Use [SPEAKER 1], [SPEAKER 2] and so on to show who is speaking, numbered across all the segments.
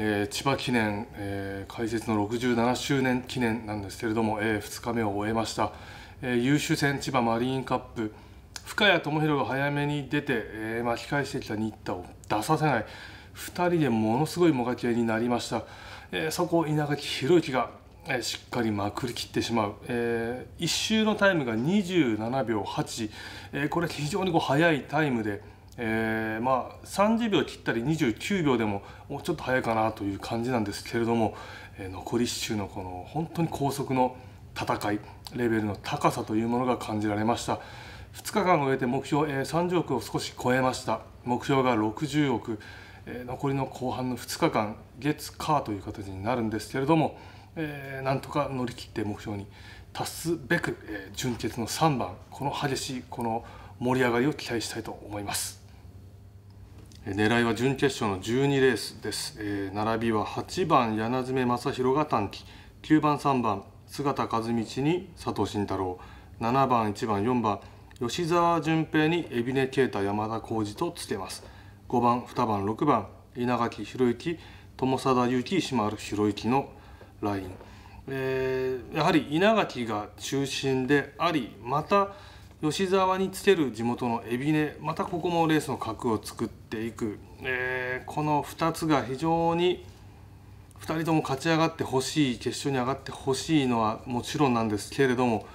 [SPEAKER 1] えー、千葉記念、えー、開設の67周年記念なんですけれども、えー、2日目を終えました、えー、優秀戦千葉マリーンカップ深谷智弘が早めに出て、えー、巻き返してきた新田を出させない2人でものすごいもがき合いになりました、えー、そこを稲垣宏之が、えー、しっかりまくりきってしまう、えー、1周のタイムが27秒8、えー、これ非常にこう速いタイムでえー、まあ30秒切ったり29秒でももうちょっと早いかなという感じなんですけれども、えー、残り1周のこの本当に高速の戦いレベルの高さというものが感じられました2日間を終えて目標、えー、30億を少し超えました目標が60億、えー、残りの後半の2日間月火という形になるんですけれども、えー、なんとか乗り切って目標に達すべく、えー、準決の3番この激しいこの盛り上がりを期待したいと思います狙いは準決勝の12レースです、えー、並びは8番柳爪正弘が短期9番3番姿和道に佐藤慎太郎7番1番4番吉沢淳平に海老根啓太山田浩二とつけます5番2番6番稲垣宏之友貞祐希石丸宏之のライン、えー、やはり稲垣が中心でありまた吉沢につける地元の海老根またここもレースの核を作っていく、えー、この2つが非常に2人とも勝ち上がってほしい決勝に上がってほしいのはもちろんなんですけれども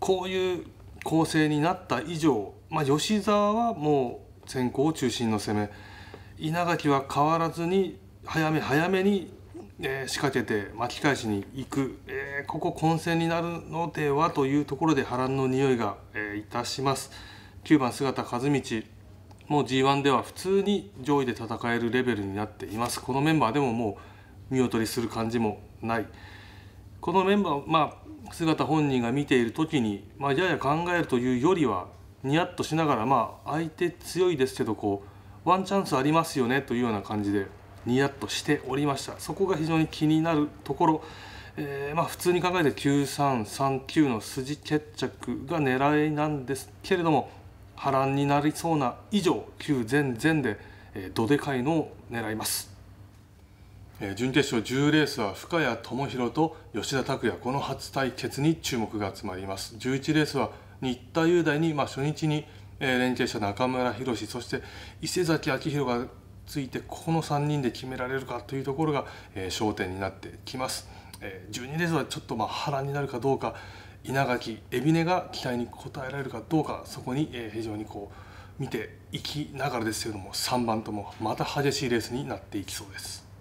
[SPEAKER 1] こういう構成になった以上、まあ、吉沢はもう先行中心の攻め稲垣は変わらずに早め早めにえー、仕掛けて巻き返しに行く、えー、ここ混戦になるのではというところで波乱の匂いが、えー、いたします9番姿和道もう G1 では普通に上位で戦えるレベルになっていますこのメンバーでももう見劣りする感じもないこのメンバーまあ姿本人が見ている時に、まあ、やや考えるというよりはニヤッとしながらまあ相手強いですけどこうワンチャンスありますよねというような感じでニヤッとしておりましたそこが非常に気になるところ、えー、まあ、普通に考えて9339の筋決着が狙いなんですけれども波乱になりそうな以上9前前で、えー、どでかいのを狙います。えー、準決勝10レースは深谷智弘と吉田拓也この初対決に注目が集まります11レースは新田雄大に、まあ、初日に、えー、連携した中村宏そして伊勢崎明弘がついてこの3人で決められるかというところが、え焦点になってきます。え12レースはちょっとまあ波乱になるかどうか稲垣海老根が期待に応えられるかどうかそこに、え非常にこう見ていきながらですけれども3番ともまた激しいレースになっていきそうです。